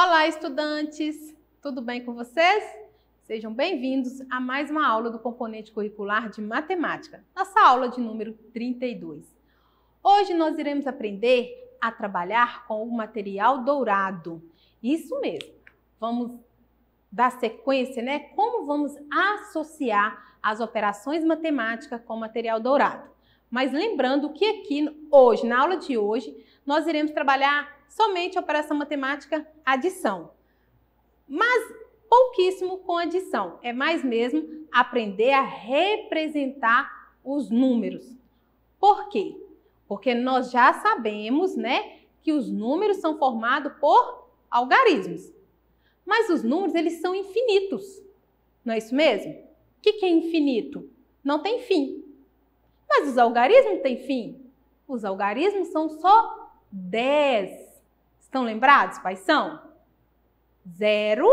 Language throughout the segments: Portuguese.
Olá, estudantes! Tudo bem com vocês? Sejam bem-vindos a mais uma aula do componente curricular de matemática, nossa aula de número 32. Hoje nós iremos aprender a trabalhar com o material dourado. Isso mesmo. Vamos dar sequência, né? Como vamos associar as operações matemáticas com material dourado. Mas lembrando que aqui hoje, na aula de hoje, nós iremos trabalhar somente a operação matemática adição. Mas pouquíssimo com adição, é mais mesmo aprender a representar os números. Por quê? Porque nós já sabemos, né, que os números são formados por algarismos. Mas os números, eles são infinitos. Não é isso mesmo? O que, que é infinito? Não tem fim. Mas os algarismos têm fim. Os algarismos são só 10. Estão lembrados quais são? 0,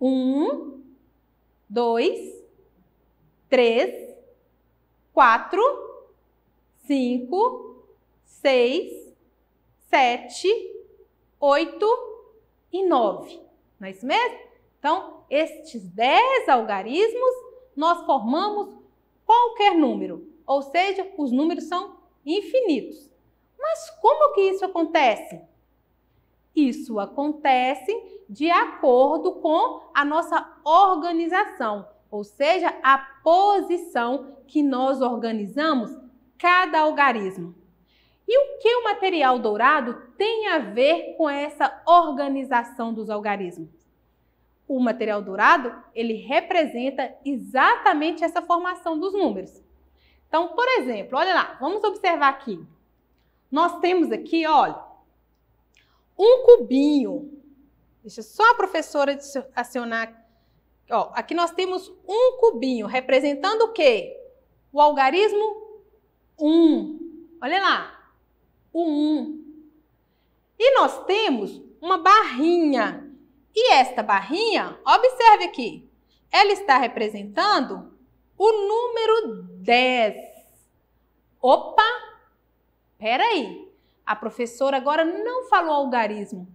1, 2, 3, 4, 5, 6, 7, 8 e 9. Não é isso mesmo? Então, estes 10 algarismos, nós formamos qualquer número. Ou seja, os números são infinitos. Mas como que isso acontece? Isso acontece de acordo com a nossa organização, ou seja, a posição que nós organizamos cada algarismo. E o que o material dourado tem a ver com essa organização dos algarismos? O material dourado, ele representa exatamente essa formação dos números. Então, por exemplo, olha lá, vamos observar aqui. Nós temos aqui, olha, um cubinho. Deixa só a professora acionar. Ó, aqui nós temos um cubinho, representando o quê? O algarismo 1. Um. Olha lá, o 1. Um. E nós temos uma barrinha. E esta barrinha, observe aqui, ela está representando o número 10. Opa, peraí. A professora agora não falou algarismo,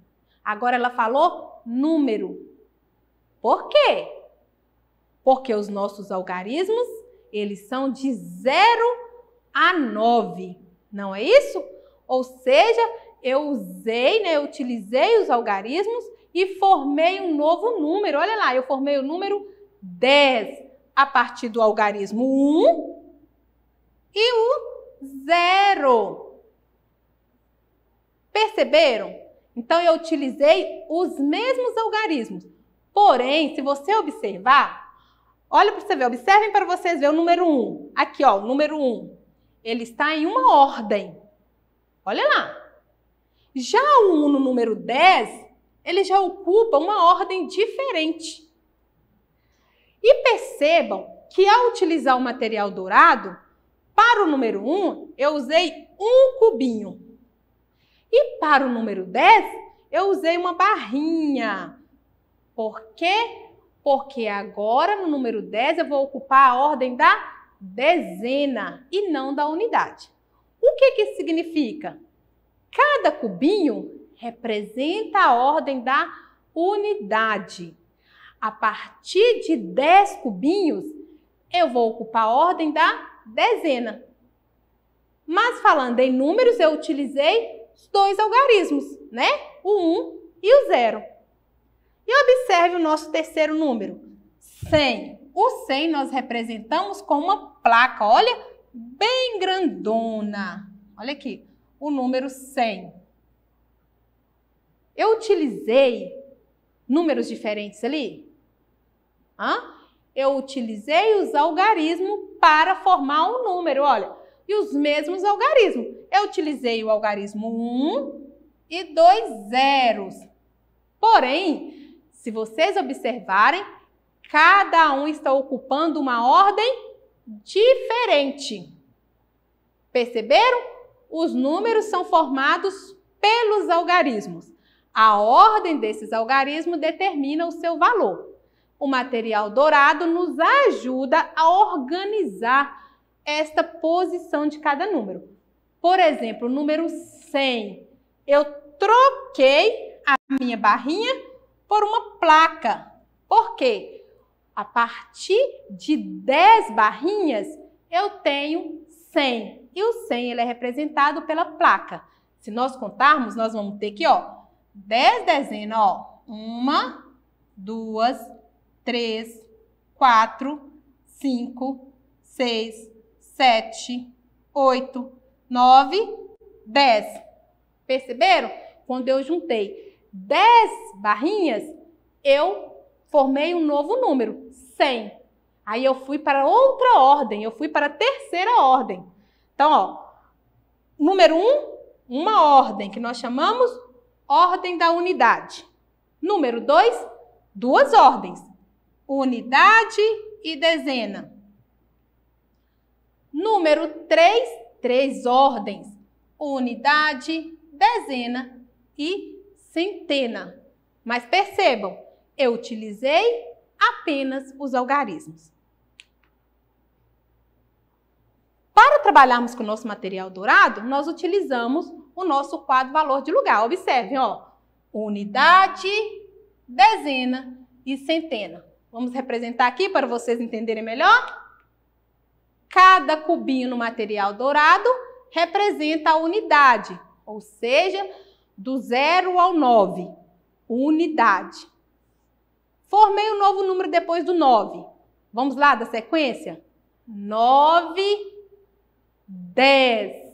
agora ela falou número. Por quê? Porque os nossos algarismos, eles são de 0 a 9, não é isso? Ou seja, eu usei, né, eu utilizei os algarismos e formei um novo número. Olha lá, eu formei o número 10 a partir do algarismo 1 e o 0. Perceberam? Então eu utilizei os mesmos algarismos. Porém, se você observar, olha para você ver, observem para vocês ver o número 1. Um. Aqui, ó, o número 1. Um. Ele está em uma ordem. Olha lá. Já o 1 um, no número 10, ele já ocupa uma ordem diferente. E percebam que ao utilizar o material dourado, para o número 1, um, eu usei um cubinho. E para o número 10, eu usei uma barrinha. Por quê? Porque agora no número 10 eu vou ocupar a ordem da dezena e não da unidade. O que, que significa? Cada cubinho representa a ordem da unidade. A partir de 10 cubinhos, eu vou ocupar a ordem da dezena. Mas falando em números, eu utilizei os dois algarismos, né? O 1 e o 0. E observe o nosso terceiro número, 100. O 100 nós representamos com uma placa, olha, bem grandona. Olha aqui, o número 100. Eu utilizei números diferentes ali? Hã? Eu utilizei os algarismos para formar um número, olha. E os mesmos algarismos eu utilizei o algarismo 1 e dois zeros. Porém, se vocês observarem, cada um está ocupando uma ordem diferente. Perceberam? Os números são formados pelos algarismos. A ordem desses algarismos determina o seu valor. O material dourado nos ajuda a organizar esta posição de cada número. Por exemplo, o número 100. Eu troquei a minha barrinha por uma placa. Por quê? A partir de 10 barrinhas, eu tenho 100. E o 100 ele é representado pela placa. Se nós contarmos, nós vamos ter aqui, ó, 10 dezenas, ó. Uma, duas, três, quatro, cinco, seis, sete, oito, 9, 10. Perceberam? Quando eu juntei 10 barrinhas, eu formei um novo número, 100. Aí eu fui para outra ordem, eu fui para a terceira ordem. Então, ó, número 1, uma ordem que nós chamamos ordem da unidade. Número 2, duas ordens, unidade e dezena. Número 3, três ordens: unidade, dezena e centena. Mas percebam, eu utilizei apenas os algarismos. Para trabalharmos com o nosso material dourado, nós utilizamos o nosso quadro valor de lugar. Observem, ó, unidade, dezena e centena. Vamos representar aqui para vocês entenderem melhor? Cada cubinho no material dourado representa a unidade, ou seja, do 0 ao 9, unidade. Formei um novo número depois do 9. Vamos lá da sequência? 9, 10.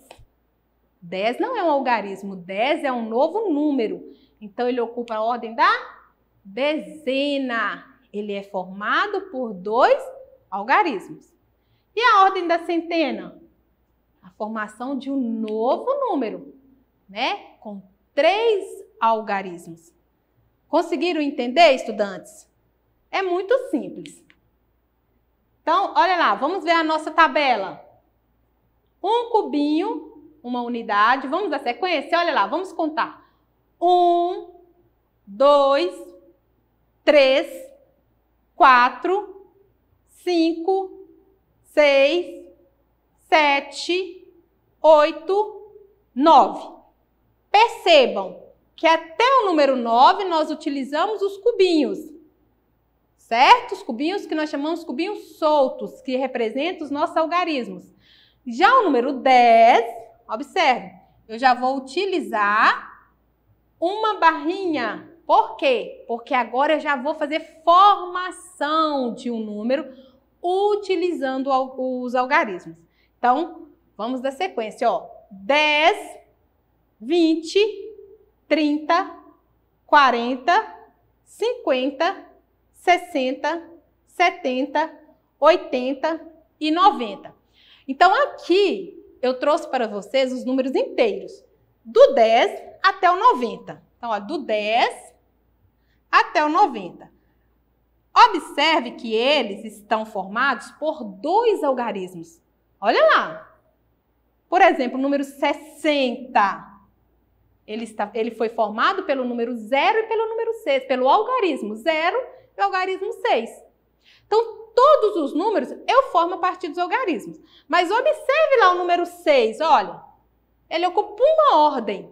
10 não é um algarismo, 10 é um novo número. Então ele ocupa a ordem da dezena. Ele é formado por dois algarismos. E a ordem da centena? A formação de um novo número, né? Com três algarismos. Conseguiram entender, estudantes? É muito simples. Então, olha lá, vamos ver a nossa tabela. Um cubinho, uma unidade. Vamos dar sequência? Olha lá, vamos contar. Um, dois, três, quatro, cinco, seis, sete, oito, nove. Percebam que até o número 9 nós utilizamos os cubinhos, certo? Os cubinhos que nós chamamos cubinhos soltos, que representam os nossos algarismos. Já o número 10, observe, eu já vou utilizar uma barrinha. Por quê? Porque agora eu já vou fazer formação de um número utilizando os algarismos. Então, vamos da sequência, ó. 10, 20, 30, 40, 50, 60, 70, 80 e 90. Então, aqui eu trouxe para vocês os números inteiros, do 10 até o 90. Então, ó, do 10 até o 90. Observe que eles estão formados por dois algarismos. Olha lá. Por exemplo, o número 60. Ele, está, ele foi formado pelo número 0 e pelo número 6, pelo algarismo 0 e algarismo 6. Então, todos os números eu formo a partir dos algarismos. Mas observe lá o número 6, olha. Ele ocupa uma ordem.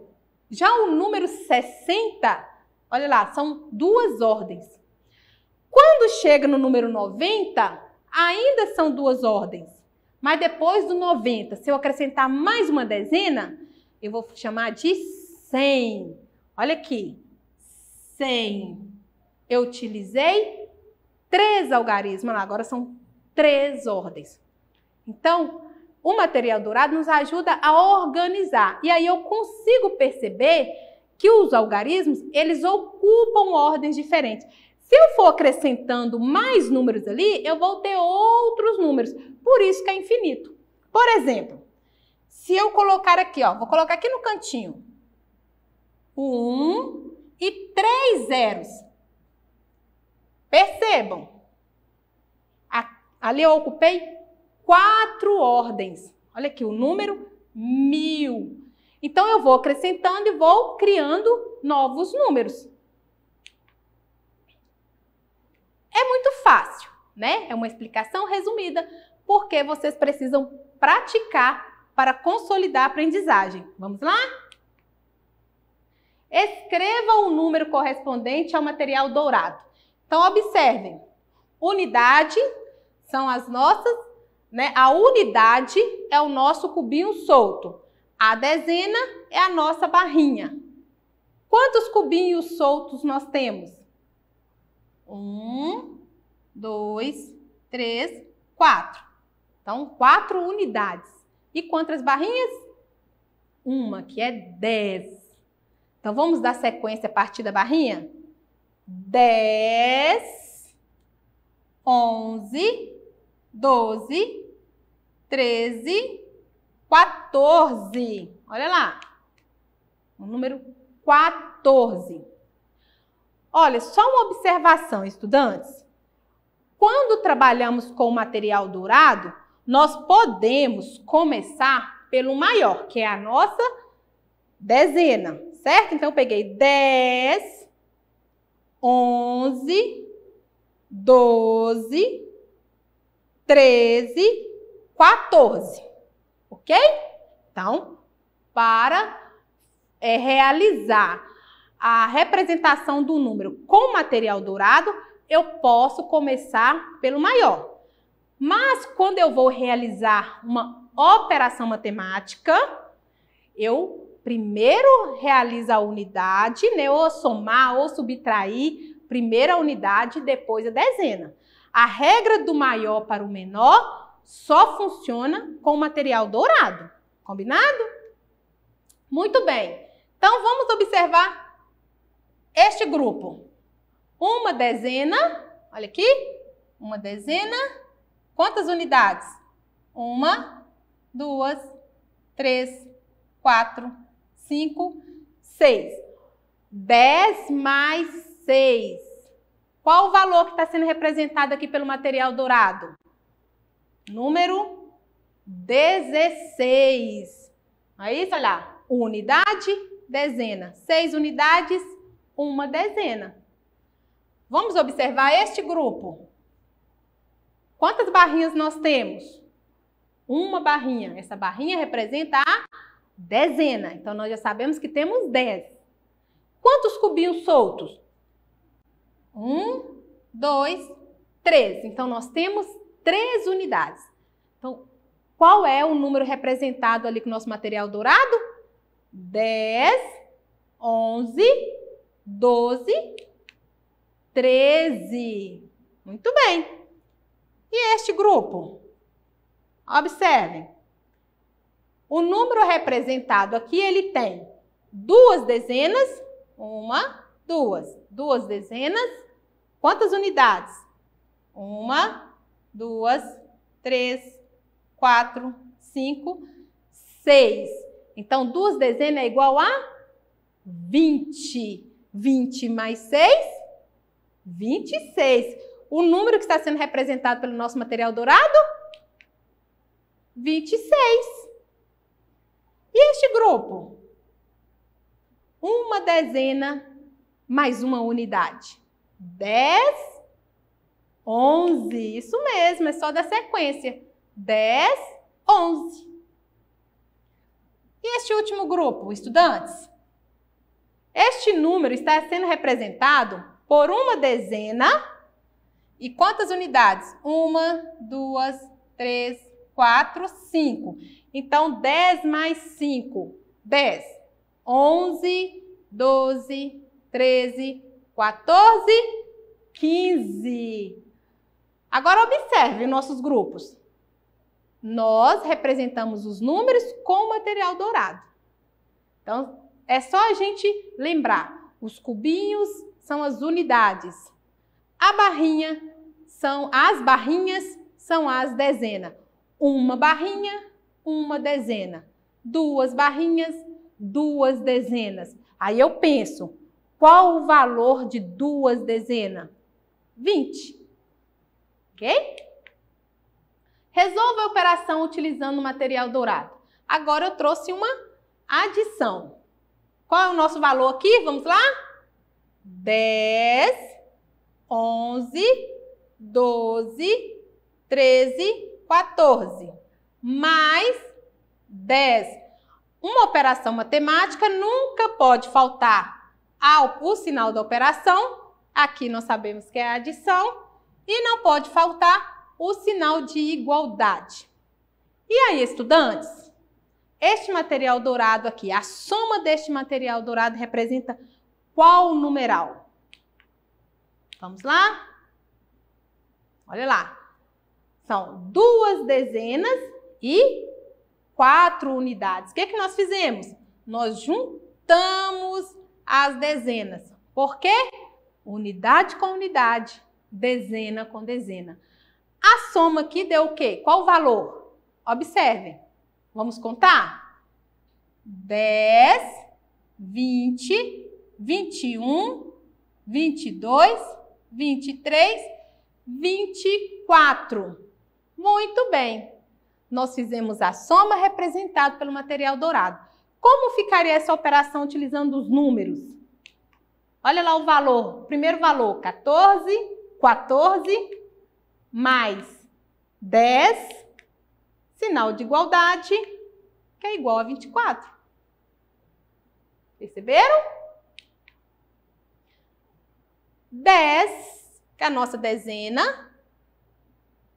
Já o número 60, olha lá, são duas ordens. Quando chega no número 90, ainda são duas ordens. Mas depois do 90, se eu acrescentar mais uma dezena, eu vou chamar de 100. Olha aqui. 100. Eu utilizei três algarismos. Agora são três ordens. Então, o material dourado nos ajuda a organizar. E aí eu consigo perceber que os algarismos, eles ocupam ordens diferentes. Se eu for acrescentando mais números ali, eu vou ter outros números. Por isso que é infinito. Por exemplo, se eu colocar aqui, ó, vou colocar aqui no cantinho um e três zeros. Percebam, ali eu ocupei quatro ordens. Olha aqui, o número mil. Então eu vou acrescentando e vou criando novos números. É muito fácil, né? É uma explicação resumida porque vocês precisam praticar para consolidar a aprendizagem. Vamos lá? Escreva o um número correspondente ao material dourado. Então, observem. Unidade são as nossas, né? A unidade é o nosso cubinho solto. A dezena é a nossa barrinha. Quantos cubinhos soltos nós temos? Um, dois, três, quatro. Então, quatro unidades. E quantas barrinhas? Uma, que é dez. Então, vamos dar sequência a partir da barrinha? Dez, onze, doze, treze, quatorze. Olha lá. O número quatorze. Olha, só uma observação, estudantes. Quando trabalhamos com material dourado, nós podemos começar pelo maior, que é a nossa dezena, certo? Então, eu peguei 10, 11, 12, 13, 14, ok? Então, para é, realizar a representação do número com material dourado, eu posso começar pelo maior. Mas quando eu vou realizar uma operação matemática, eu primeiro realizo a unidade, né, ou somar ou subtrair, primeiro a unidade, depois a dezena. A regra do maior para o menor só funciona com material dourado, combinado? Muito bem. Então vamos observar este grupo. Uma dezena, olha aqui, uma dezena, quantas unidades? Uma, duas, três, quatro, cinco, seis. Dez mais seis. Qual o valor que está sendo representado aqui pelo material dourado? Número 16. aí é isso? Olha lá. Unidade, dezena. Seis unidades, uma dezena. Vamos observar este grupo. Quantas barrinhas nós temos? Uma barrinha. Essa barrinha representa a dezena. Então, nós já sabemos que temos 10. Quantos cubinhos soltos? Um, dois, três. Então, nós temos três unidades. Então, qual é o número representado ali com o nosso material dourado? 10, 11 doze, treze. Muito bem. E este grupo? observe. O número representado aqui, ele tem duas dezenas, uma, duas, duas dezenas, quantas unidades? Uma, duas, três, quatro, cinco, seis. Então, duas dezenas é igual a 20. 20 mais 6, 26. O número que está sendo representado pelo nosso material dourado? 26. E este grupo? Uma dezena mais uma unidade. 10, 11. Isso mesmo, é só da sequência. 10, 11. E este último grupo, estudantes? Este número está sendo representado por uma dezena e quantas unidades? Uma, duas, três, quatro, cinco. Então, 10 mais 5, 10. 11, 12, 13, 14, 15. Agora observe nossos grupos. Nós representamos os números com o material dourado. Então, é só a gente lembrar: os cubinhos são as unidades, a barrinha são as barrinhas são as dezenas. Uma barrinha, uma dezena. Duas barrinhas, duas dezenas. Aí eu penso, qual o valor de duas dezenas? 20. Ok? Resolva a operação utilizando o material dourado. Agora eu trouxe uma adição. Qual é o nosso valor aqui? Vamos lá? 10, 11, 12, 13, 14. Mais 10. Uma operação matemática nunca pode faltar ao, o sinal da operação. Aqui nós sabemos que é a adição. E não pode faltar o sinal de igualdade. E aí, estudantes? Este material dourado aqui, a soma deste material dourado representa qual numeral? Vamos lá? Olha lá. São duas dezenas e quatro unidades. O que, é que nós fizemos? Nós juntamos as dezenas. Por quê? Unidade com unidade, dezena com dezena. A soma aqui deu o quê? Qual o valor? Observem. Vamos contar? 10, 20, 21, 22, 23, 24. Muito bem. Nós fizemos a soma representada pelo material dourado. Como ficaria essa operação utilizando os números? Olha lá o valor. Primeiro valor, 14, 14, mais 10, sinal de igualdade, que é igual a 24. Perceberam? 10, que é a nossa dezena,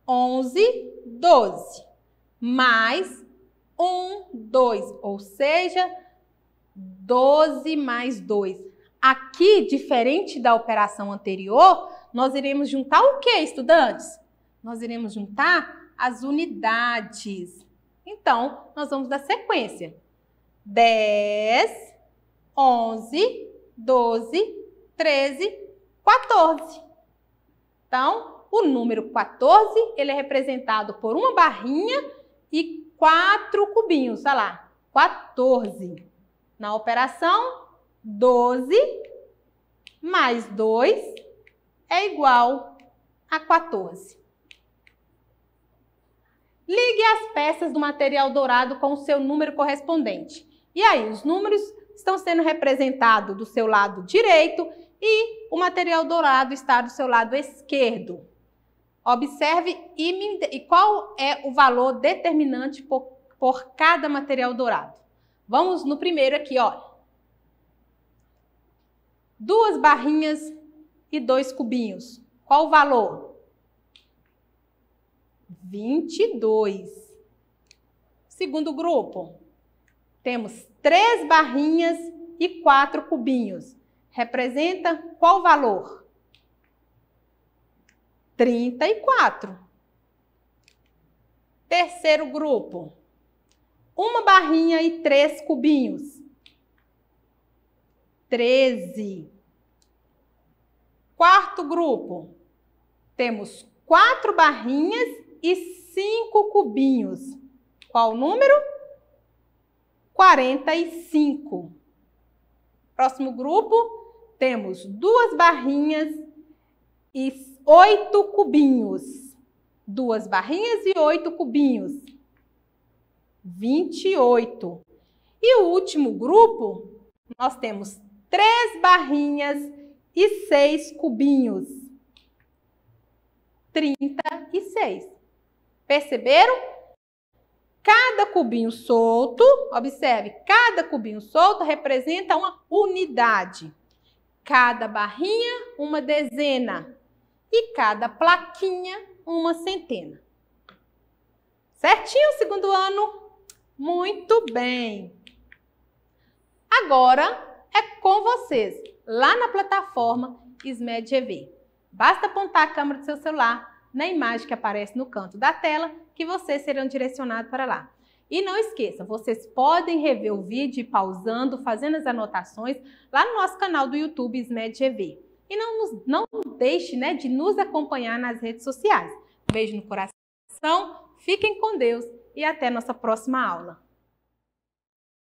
11, 12, mais 1, 2, ou seja, 12 mais 2. Aqui, diferente da operação anterior, nós iremos juntar o que, estudantes? Nós iremos juntar as unidades. Então, nós vamos dar sequência. 10, 11, 12, 13, 14. Então, o número 14, ele é representado por uma barrinha e quatro cubinhos, olha lá, 14. Na operação, 12 mais 2 é igual a 14. Ligue as peças do material dourado com o seu número correspondente. E aí, os números estão sendo representados do seu lado direito e o material dourado está do seu lado esquerdo. Observe e, me, e qual é o valor determinante por, por cada material dourado. Vamos no primeiro aqui, ó. Duas barrinhas e dois cubinhos. Qual o valor? 22. Segundo grupo, temos três barrinhas e quatro cubinhos. Representa qual valor? 34. Terceiro grupo, uma barrinha e três cubinhos. 13. Quarto grupo, temos quatro barrinhas e 5 cubinhos. Qual o número? 45. Próximo grupo, temos duas barrinhas e oito cubinhos. Duas barrinhas e oito cubinhos. 28. E o último grupo, nós temos três barrinhas e seis cubinhos. 36. Perceberam? Cada cubinho solto, observe, cada cubinho solto representa uma unidade. Cada barrinha, uma dezena. E cada plaquinha, uma centena. Certinho, segundo ano? Muito bem. Agora é com vocês, lá na plataforma SMED GV. Basta apontar a câmera do seu celular na imagem que aparece no canto da tela, que vocês serão direcionados para lá. E não esqueça, vocês podem rever o vídeo pausando, fazendo as anotações lá no nosso canal do YouTube SMED GV. E não, nos, não deixe né, de nos acompanhar nas redes sociais. Beijo no coração, fiquem com Deus e até nossa próxima aula.